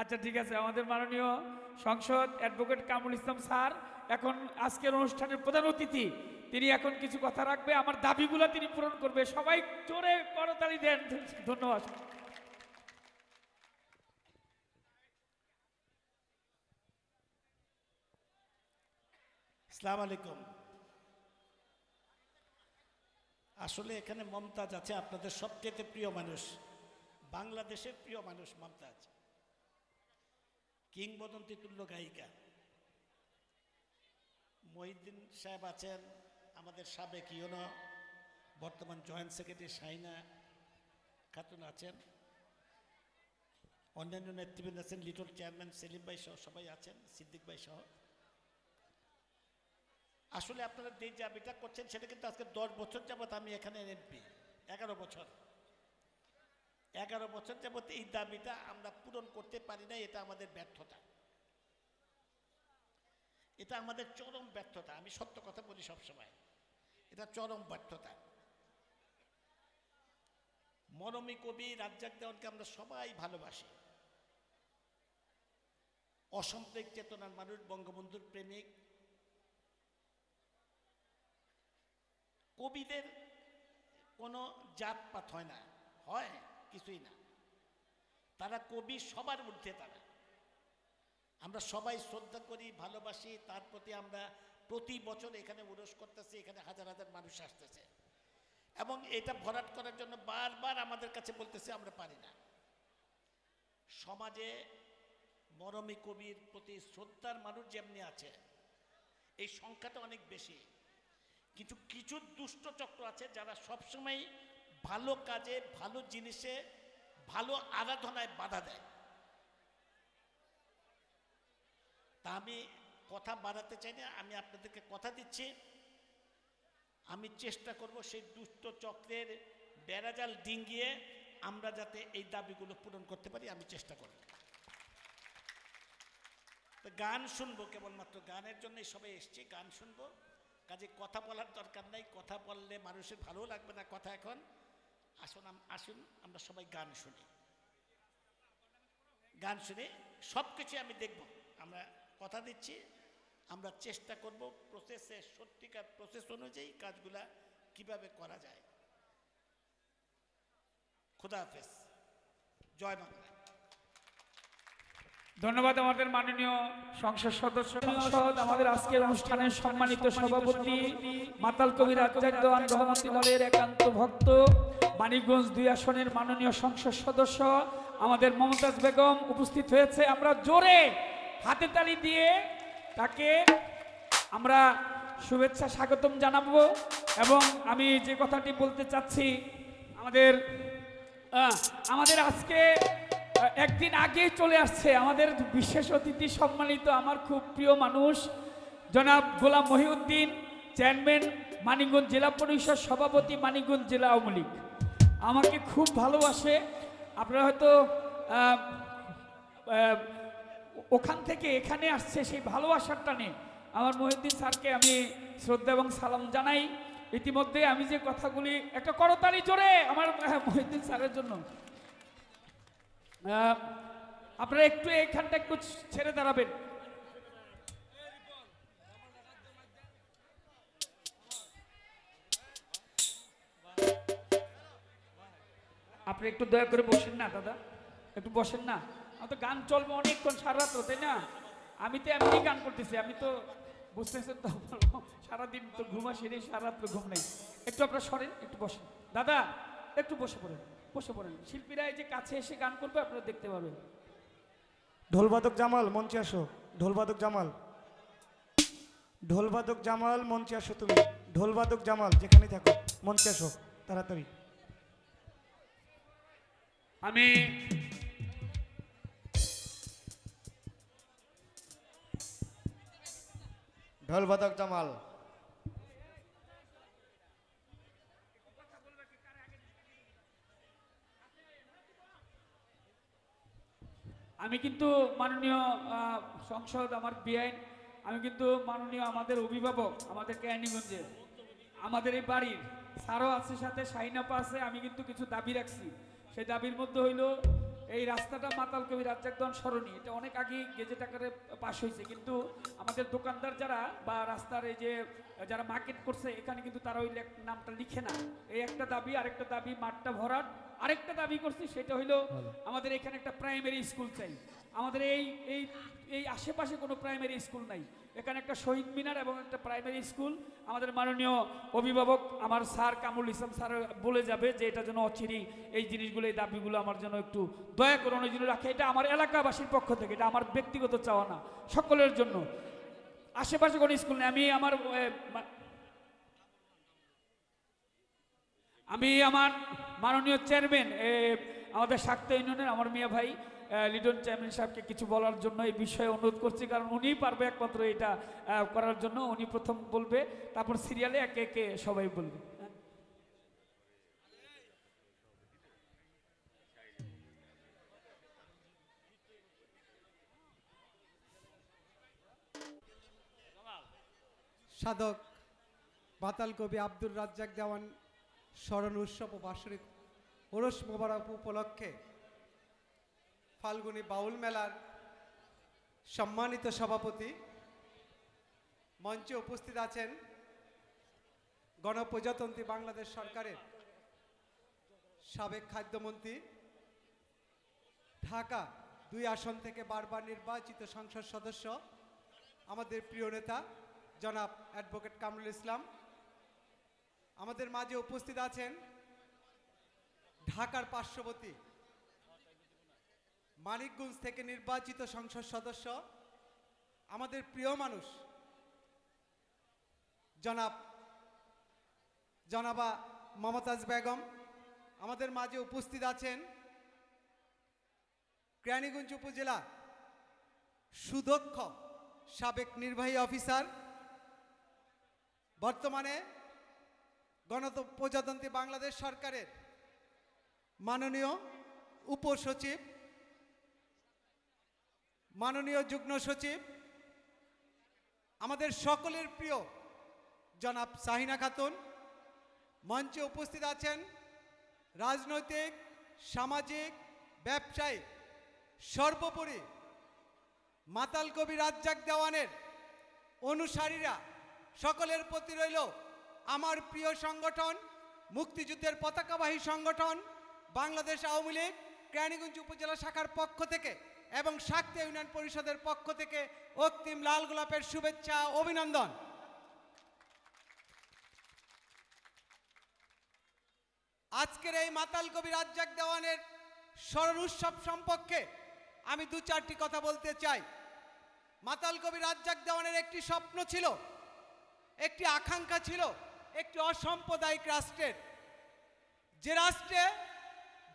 আচ্ছা ঠিক আছে আমাদের মাননীয় সংসদ অ্যাডভোকেট কামরুল ইসলাম স্যার এখন আজকের অনুষ্ঠানের প্রধান অতিথি তিনি এখন কিছু কথা রাখবে আমার দাবিগুলো তিনি পূরণ করবে সবাই জোরে করতালি দেন ধন্যবাদ ইসলাম আলাইকুম আসলে এখানে মমতাজ আছে আপনাদের সবচেয়ে প্রিয় মানুষ বাংলাদেশের প্রিয় মানুষ মমতাজ কিংবদন্তি তুল্য গায়িকা মহিদ্দিন সাহেব আছেন আমাদের সাবেক ইউনো বর্তমান জয়েন্ট সেক্রেটারি সাইনা খাতুন আছেন অন্যান্য নেতৃবৃন্দ আছেন লিটল চেয়ারম্যান সেলিম ভাই সহ সবাই আছেন সিদ্দিক ভাই সহ আসলে আপনারা যে দাবিটা করছেন সেটা কিন্তু আজকে দশ বছর যাবৎ আমি এখানে এমপি এগারো বছর এগারো বছর যাবৎ এই দাবিটা আমরা পূরণ করতে পারি না এটা আমাদের ব্যর্থতা এটা আমাদের চরম ব্যর্থতা আমি সত্য কথা বলি সবসময় এটা চরম ব্যর্থতা মরমী কবি রাজ্জাক দেওয়ানকে আমরা সবাই ভালোবাসি অসম্প্রিক চেতনার মানুষ বঙ্গবন্ধুর প্রেমিক কবিদের কোনো জাতপাত হয় না হয় কিছুই না তারা কবি সবার মধ্যে তারা আমরা সবাই শ্রদ্ধা করি ভালোবাসি তার প্রতি আমরা প্রতি বছর এখানে উরস করতেছি এখানে হাজার হাজার মানুষ আসতেছে এবং এটা ভরাট করার জন্য বারবার আমাদের কাছে বলতেছে আমরা পারি না সমাজে মরমী কবির প্রতি শ্রদ্ধার মানুষ যেমনি আছে এই সংখ্যাটা অনেক বেশি কিছু কিছু দুষ্টচক্র আছে যারা সবসময় ভালো কাজে ভালো জিনিসে ভালো আরাধনায় বাধা দেয় তা আমি কথা বাড়াতে চাই না আমি আপনাদেরকে কথা দিচ্ছি আমি চেষ্টা করব সেই দুষ্ট চক্রের বেড়াজাল ডিঙ্গিয়ে আমরা যাতে এই দাবিগুলো পূরণ করতে পারি আমি চেষ্টা করব তো গান শুনবো কেবলমাত্র গানের জন্যই সবাই এসছি গান শুনবো কাজে কথা বলার দরকার নাই কথা বললে মানুষের ভালো লাগবে না কথা এখন আসুন আসুন আমরা সবাই গান শুনি গান শুনে সব কিছু আমি দেখব আমরা কথা দিচ্ছি আমরা চেষ্টা করব প্রসেসে সত্যিকার প্রসেস অনুযায়ী কাজগুলা কিভাবে করা যায় খুদা হাফেজ জয় বাংলা ধন্যবাদ আমাদের মাননীয় সংসদ সদস্য সংসদ আমাদের আজকের অনুষ্ঠানের সম্মানিত সভাপতি মাতাল কবির আচার্য রহমতি দলের একান্ত ভক্ত বাণীগঞ্জ দুই আসনের মাননীয় সংসদ সদস্য আমাদের মমতাজ বেগম উপস্থিত হয়েছে আমরা জোরে হাতে তালি দিয়ে তাকে আমরা শুভেচ্ছা স্বাগতম জানাবো এবং আমি যে কথাটি বলতে চাচ্ছি আমাদের আমাদের আজকে একদিন আগেই চলে আসছে আমাদের বিশেষ অতিথি সম্মানিত আমার খুব প্রিয় মানুষ জনাব গোলাম মহিউদ্দিন চেয়ারম্যান মানিকগঞ্জ জেলা পরিষদ সভাপতি মানিকগঞ্জ জেলা আওয়ামী লীগ আমাকে খুব ভালোবাসে আপনারা হয়তো ওখান থেকে এখানে আসছে সেই ভালোবাসার টানে আমার মহিউদ্দিন স্যারকে আমি শ্রদ্ধা এবং সালাম জানাই ইতিমধ্যে আমি যে কথাগুলি একটা করতারি জোরে আমার মহিউদ্দিন স্যারের জন্য আপনারা একটু এখানটা একটু ছেড়ে দাঁড়াবেন আপনি একটু দয়া করে বসেন না দাদা একটু বসেন না আমি তো গান চলবে অনেকক্ষণ সারা তো তাই না আমি তো এমনি গান করতেছি আমি তো বুঝতেছেন তো সারাদিন তো ঘুম আসেনি সারা তো ঘুম নেই একটু আপনার সরেন একটু বসেন দাদা একটু বসে পড়েন বসে পড়েন শিল্পীরা এই যে কাছে এসে গান করবে আপনারা দেখতে পাবেন ঢোলবাদক জামাল মঞ্চে আসো ঢোলবাদক জামাল ঢোলবাদক জামাল মঞ্চে আসো তুমি ঢোলবাদক জামাল যেখানে থাকো মঞ্চে আসো তাড়াতাড়ি আমি ঢোলবাদক জামাল আমি কিন্তু মাননীয় সংসদ আমার বিআইন আমি কিন্তু মাননীয় আমাদের অভিভাবক আমাদের কেরানীগঞ্জের আমাদের এই বাড়ির স্যারও আছে সাথে শাহিনাপা আছে আমি কিন্তু কিছু দাবি রাখছি সেই দাবির মধ্যে হইল এই রাস্তাটা মাতাল কবি একদম স্মরণীয় এটা অনেক আগেই গেজেট আকারে পাশ হয়েছে কিন্তু আমাদের দোকানদার যারা বা রাস্তার এই যে যারা মার্কেট করছে এখানে কিন্তু তারা ওই নামটা লিখে না এই একটা দাবি আরেকটা দাবি মাঠটা ভরাট আরেকটা দাবি করছি সেটা হইলো আমাদের এখানে একটা প্রাইমারি স্কুল চাই আমাদের এই এই এই আশেপাশে কোনো প্রাইমারি স্কুল নাই এখানে একটা শহীদ মিনার এবং একটা প্রাইমারি স্কুল আমাদের মাননীয় অভিভাবক আমার স্যার কামরুল ইসলাম স্যার বলে যাবে যে এটা যেন অচিরি এই জিনিসগুলো এই দাবিগুলো আমার যেন একটু দয়া করে জন্য রাখে এটা আমার এলাকাবাসীর পক্ষ থেকে এটা আমার ব্যক্তিগত চাওয়া না সকলের জন্য আশেপাশে কোনো স্কুল নেই আমি আমার আমি আমার মাননীয় চেয়ারম্যান আমাদের স্বাক্ত ইউনিয়নের আমার মিয়া ভাই লিটন চেয়ারম্যান সাহেবকে কিছু বলার জন্য এই বিষয়ে অনুরোধ করছি কারণ উনিই পারবে একমাত্র এটা করার জন্য উনি প্রথম বলবে তারপর সিরিয়ালে একে একে সবাই বলবে সাধক বাতাল কবি আব্দুর রাজ্জাক দেওয়ান স্মরণ উৎসব ও বাৎসরিক ওরস মোবারক উপলক্ষে ফাল্গুনী বাউল মেলার সম্মানিত সভাপতি মঞ্চে উপস্থিত আছেন গণপ্রজাতন্ত্রী বাংলাদেশ সরকারের সাবেক খাদ্যমন্ত্রী ঢাকা দুই আসন থেকে বারবার নির্বাচিত সংসদ সদস্য আমাদের প্রিয় নেতা জনাব অ্যাডভোকেট কামরুল ইসলাম আমাদের মাঝে উপস্থিত আছেন ঢাকার পার্শ্ববর্তী মানিকগঞ্জ থেকে নির্বাচিত সংসদ সদস্য আমাদের প্রিয় মানুষ জনাব জনাবা মমতাজ বেগম আমাদের মাঝে উপস্থিত আছেন ক্রানীগঞ্জ উপজেলা সুদক্ষ সাবেক নির্বাহী অফিসার বর্তমানে গণত প্রজাতন্ত্রী বাংলাদেশ সরকারের মাননীয় উপসচিব মাননীয় যুগ্ম সচিব আমাদের সকলের প্রিয় জনাব সাহিনা খাতুন মঞ্চে উপস্থিত আছেন রাজনৈতিক সামাজিক ব্যবসায়ী সর্বোপরি মাতাল কবি রাজ্জাক দেওয়ানের অনুসারীরা সকলের প্রতি রইল আমার প্রিয় সংগঠন মুক্তিযুদ্ধের পতাকাবাহী সংগঠন বাংলাদেশ আওয়ামী লীগ ক্রানীগঞ্জ উপজেলা শাখার পক্ষ থেকে এবং শাক্তি ইউনিয়ন পরিষদের পক্ষ থেকে অক্তিম লাল গোলাপের শুভেচ্ছা অভিনন্দন আজকের এই মাতাল কবি রাজ্জাক দেওয়ানের স্মরণ উৎসব সম্পর্কে আমি দু চারটি কথা বলতে চাই মাতাল কবি রাজ্জাক দেওয়ানের একটি স্বপ্ন ছিল একটি আকাঙ্ক্ষা ছিল একটি অসাম্প্রদায়িক রাষ্ট্রের যে রাষ্ট্রে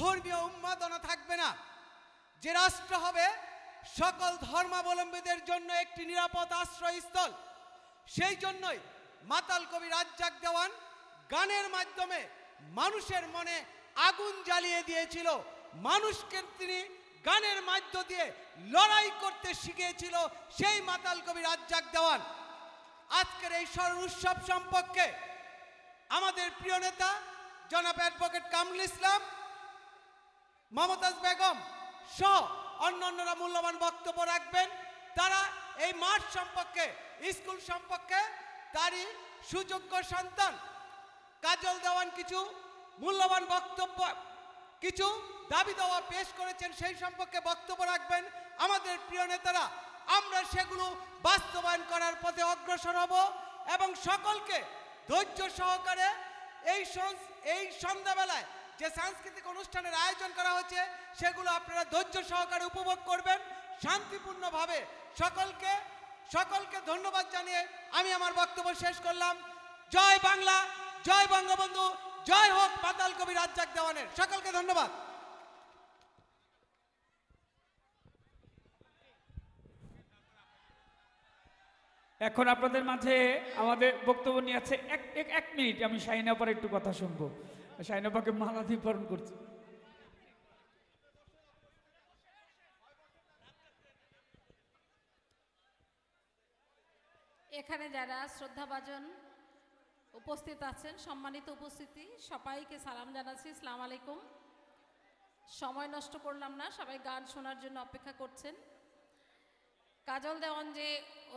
ধর্মীয় উন্মাদনা থাকবে না যে রাষ্ট্র হবে সকল ধর্মাবলম্বীদের জন্য একটি নিরাপদ আশ্রয়স্থল সেই জন্যই মাতাল কবি রাজ্জাক দেওয়ান গানের মাধ্যমে মানুষের মনে আগুন জ্বালিয়ে দিয়েছিল মানুষকে তিনি গানের মাধ্য দিয়ে লড়াই করতে শিখিয়েছিল সেই মাতাল কবি রাজ্জাক দেওয়ান আজকের এই স্মরণ উৎসব সম্পর্কে আমাদের প্রিয় নেতা জনাব অ্যাডভোকেট কামরুল ইসলাম মমতাজ বেগম সহ অন্য অন্যরা মূল্যবান বক্তব্য রাখবেন তারা এই মাঠ সম্পর্কে স্কুল সম্পর্কে তারই সুযোগ্য সন্তান কাজল দেওয়ান কিছু মূল্যবান বক্তব্য কিছু দাবি দেওয়া পেশ করেছেন সেই সম্পর্কে বক্তব্য রাখবেন আমাদের প্রিয় নেতারা আমরা সেগুলো বাস্তবায়ন করার পথে অগ্রসর হব এবং সকলকে ধৈর্য সহকারে এই এই সন্ধ্যাবেলায় যে সাংস্কৃতিক অনুষ্ঠানের আয়োজন করা হয়েছে সেগুলো আপনারা ধৈর্য সহকারে উপভোগ করবেন শান্তিপূর্ণভাবে সকলকে সকলকে ধন্যবাদ জানিয়ে আমি আমার বক্তব্য শেষ করলাম জয় বাংলা জয় বঙ্গবন্ধু জয় হোক পাতাল কবি রাজ্জাক দেওয়ানের সকলকে ধন্যবাদ এখন আপনাদের মাঝে আমাদের বক্তব্য নিয়ে আছে এক এক মিনিট আমি শাহিনাপার একটু কথা শুনবো শাহিনাপাকে মালাধিকরণ করছি এখানে যারা শ্রদ্ধাভাজন উপস্থিত আছেন সম্মানিত উপস্থিতি সবাইকে সালাম জানাচ্ছি সালাম আলাইকুম সময় নষ্ট করলাম না সবাই গান শোনার জন্য অপেক্ষা করছেন কাজল দেওয়ান যে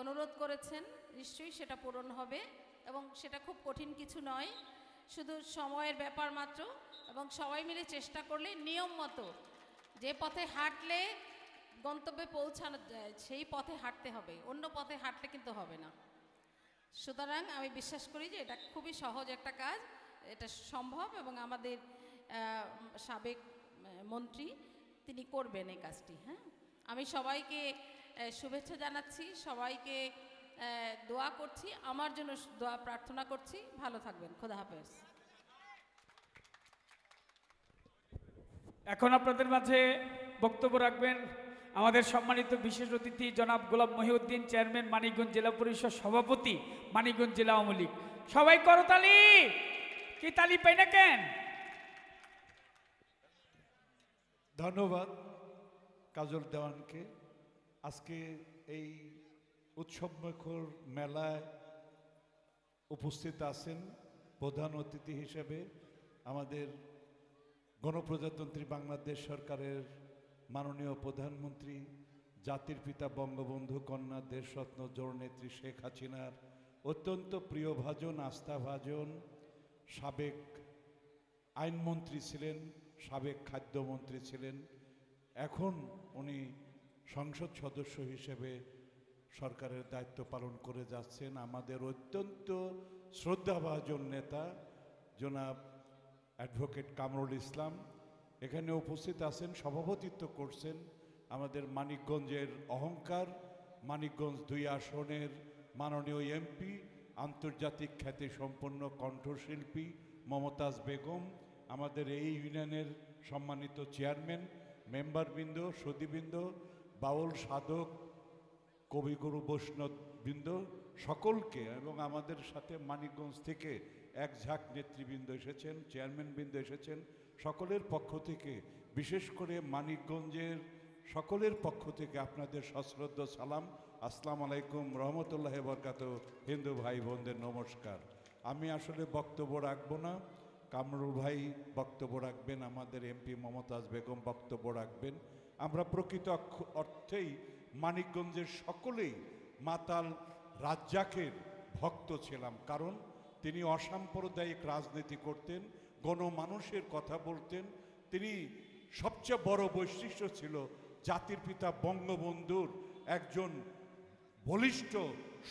অনুরোধ করেছেন নিশ্চয়ই সেটা পূরণ হবে এবং সেটা খুব কঠিন কিছু নয় শুধু সময়ের ব্যাপার মাত্র এবং সবাই মিলে চেষ্টা করলে নিয়ম মতো যে পথে হাঁটলে গন্তব্যে পৌঁছানো যায় সেই পথে হাঁটতে হবে অন্য পথে হাঁটলে কিন্তু হবে না সুতরাং আমি বিশ্বাস করি যে এটা খুবই সহজ একটা কাজ এটা সম্ভব এবং আমাদের সাবেক মন্ত্রী তিনি করবেন এই কাজটি হ্যাঁ আমি সবাইকে শুভেচ্ছা জানাচ্ছি সবাইকে দোয়া করছি আমার জন্য দোয়া প্রার্থনা করছি ভালো থাকবেন খোদা হাফেজ এখন আপনাদের মাঝে বক্তব্য রাখবেন আমাদের সম্মানিত বিশেষ অতিথি জনাব গোলাম মহিউদ্দিন চেয়ারম্যান মানিকগঞ্জ জেলা পরিষদ সভাপতি মানিকগঞ্জ জেলা আওয়ামী লীগ সবাই করতালি কি তালি পাই না কেন ধন্যবাদ কাজল দেওয়ানকে আজকে এই উৎসবমুখর মেলায় উপস্থিত আছেন প্রধান অতিথি হিসেবে আমাদের গণপ্রজাতন্ত্রী বাংলাদেশ সরকারের মাননীয় প্রধানমন্ত্রী জাতির পিতা বঙ্গবন্ধু কন্যা দেশরত্ন জননেত্রী শেখ হাসিনার অত্যন্ত প্রিয়ভাজন আস্থাভাজন সাবেক আইনমন্ত্রী ছিলেন সাবেক খাদ্যমন্ত্রী ছিলেন এখন উনি সংসদ সদস্য হিসেবে সরকারের দায়িত্ব পালন করে যাচ্ছেন আমাদের অত্যন্ত শ্রদ্ধাভাজন নেতা জনাব অ্যাডভোকেট কামরুল ইসলাম এখানে উপস্থিত আছেন সভাপতিত্ব করছেন আমাদের মানিকগঞ্জের অহংকার মানিকগঞ্জ দুই আসনের মাননীয় এমপি আন্তর্জাতিক খ্যাতি সম্পন্ন কণ্ঠশিল্পী মমতাজ বেগম আমাদের এই ইউনিয়নের সম্মানিত চেয়ারম্যান মেম্বারবৃন্দ সতীবৃন্দ বাউল সাধক কবিগুরু বৈষ্ণববৃন্দ সকলকে এবং আমাদের সাথে মানিকগঞ্জ থেকে এক ঝাঁক নেতৃবৃন্দ এসেছেন চেয়ারম্যানবৃন্দ এসেছেন সকলের পক্ষ থেকে বিশেষ করে মানিকগঞ্জের সকলের পক্ষ থেকে আপনাদের সশ্রদ্ধ সালাম আসসালাম আলাইকুম রহমতুল্লাহ বরকাত হিন্দু ভাই বোনদের নমস্কার আমি আসলে বক্তব্য রাখবো না কামরুল ভাই বক্তব্য রাখবেন আমাদের এমপি মমতাজ বেগম বক্তব্য রাখবেন আমরা প্রকৃত অর্থেই মানিকগঞ্জের সকলেই মাতাল রাজ্জাকের ভক্ত ছিলাম কারণ তিনি অসাম্প্রদায়িক রাজনীতি করতেন গণমানুষের কথা বলতেন তিনি সবচেয়ে বড় বৈশিষ্ট্য ছিল জাতির পিতা বঙ্গবন্ধুর একজন বলিষ্ঠ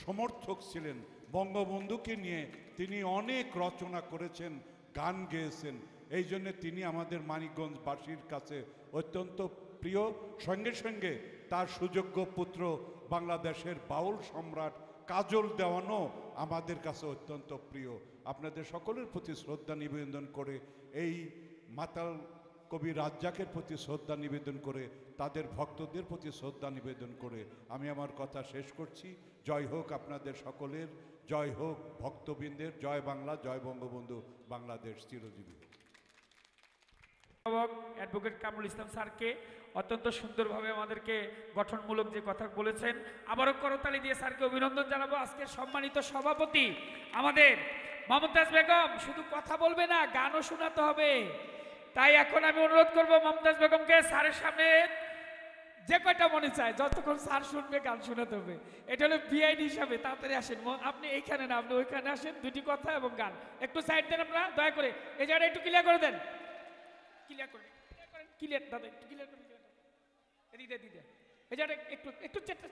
সমর্থক ছিলেন বঙ্গবন্ধুকে নিয়ে তিনি অনেক রচনা করেছেন গান গেয়েছেন এই জন্যে তিনি আমাদের মানিকগঞ্জবাসীর কাছে অত্যন্ত প্রিয় সঙ্গে সঙ্গে তার সুযোগ্য পুত্র বাংলাদেশের বাউল সম্রাট কাজল দেওয়ানো আমাদের কাছে অত্যন্ত প্রিয় আপনাদের সকলের প্রতি শ্রদ্ধা নিবেদন করে এই মাতাল কবি রাজ্জাকের প্রতি শ্রদ্ধা নিবেদন করে তাদের ভক্তদের প্রতি শ্রদ্ধা নিবেদন করে আমি আমার কথা শেষ করছি জয় হোক আপনাদের সকলের জয় হোক ভক্তবৃন্দের জয় বাংলা জয় বঙ্গবন্ধু বাংলাদেশ চিরজীবী অ্যাডভোকেট কামরুল ইসলাম স্যারকে অত্যন্ত সুন্দরভাবে আমাদেরকে গঠনমূলক যে কথা বলেছেন আবারও করতালি দিয়ে স্যারকে অভিনন্দন জানাবো আজকে সম্মানিত সভাপতি আমাদের মমতাজ বেগম শুধু কথা বলবে না গানও শোনাতে হবে তাই এখন আমি অনুরোধ করবো মমতাজ বেগমকে স্যারের সামনে যে কয়টা মনে চায় যতক্ষণ স্যার শুনবে গান শোনাতে হবে এটা হলো বিআইডি হিসাবে তাড়াতাড়ি আসেন আপনি এইখানে না আপনি ওইখানে আসেন দুটি কথা এবং গান একটু সাইড দেন আপনারা দয়া করে এই জায়গাটা একটু ক্লিয়ার করে দেন ক্লিয়ার করে ক্লিয়ার দাদা একটু ক্লিয়ার করে এদিকে দিদে এই যে একটু একটু